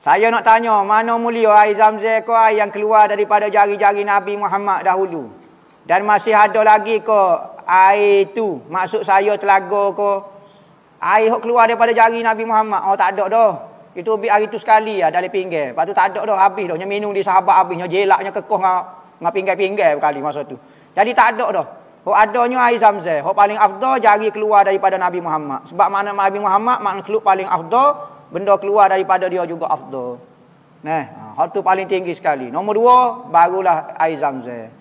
Saya nak tanya, mana mulia air zamzir ke air yang keluar daripada jari-jari Nabi Muhammad dahulu? Dan masih ada lagi ke air itu? Maksud saya telaga ke? Air yang keluar daripada jari Nabi Muhammad? Oh, tak ada dah. Itu air itu sekali ya, dari pinggir. Lepas itu tak ada dah, habis dah. Minum di sahabat habisnya, jelaknya kekoh dengan pinggir-pinggir sekali masa tu. Jadi tak ada dah. Hak adanya air zamzir. Hak paling afdal jari keluar daripada Nabi Muhammad. Sebab mana Nabi Muhammad keluar paling afdal benda keluar daripada dia juga afdal. Nah, ha, hal tu paling tinggi sekali. Nombor dua, barulah air zamzam.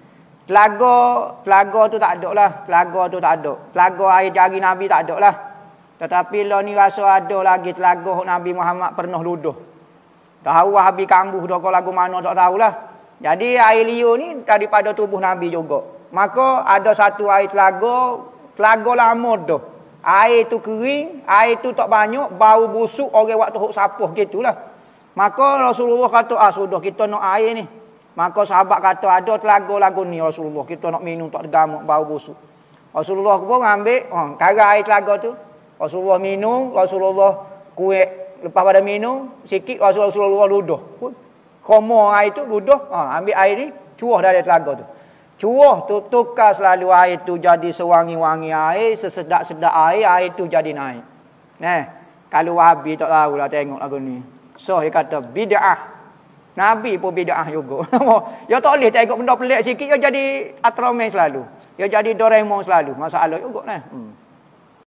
Telaga, telaga tu tak ada lah. Telaga tu tak ada. Telaga air jari Nabi tak ada lah. Tetapi lo ni rasa ada lagi telaga Nabi Muhammad pernah luduh. Tahu lah habis kambuh dah kau lagu mana tak lah. Jadi air liur ni daripada tubuh Nabi juga. Maka ada satu air telaga, telaga lama dah. Air tu kering, air tu tak banyak, bau busuk orang waktu hok sapuh gitulah. Maka Rasulullah kata, "Ah sudah kita nak air ni." Maka sahabat kata, "Ada telaga-lagu ni Rasulullah, kita nak minum tak tergamuk bau busuk." Rasulullah pun ambil, "Ha, oh, kara air telaga tu." Rasulullah minum, Rasulullah kuek lepas pada minum, sikit Rasulullah, Rasulullah ludah pun. Khomo air tu ludah, ha, ambil air ni, cuah dari telaga tu. Curuh tu tukar selalu air tu jadi sewangi-wangi air. Sesedak-sedak air, air tu jadi naik. Nah, kalau Wahabi tak tahu lah tengok lagu ni. So, dia kata bida'ah. Nabi pun bida'ah juga. ya tak boleh tengok benda pelik sikit, ya jadi atromen selalu. Ya jadi doremo selalu. Masalah juga. Nah. Hmm.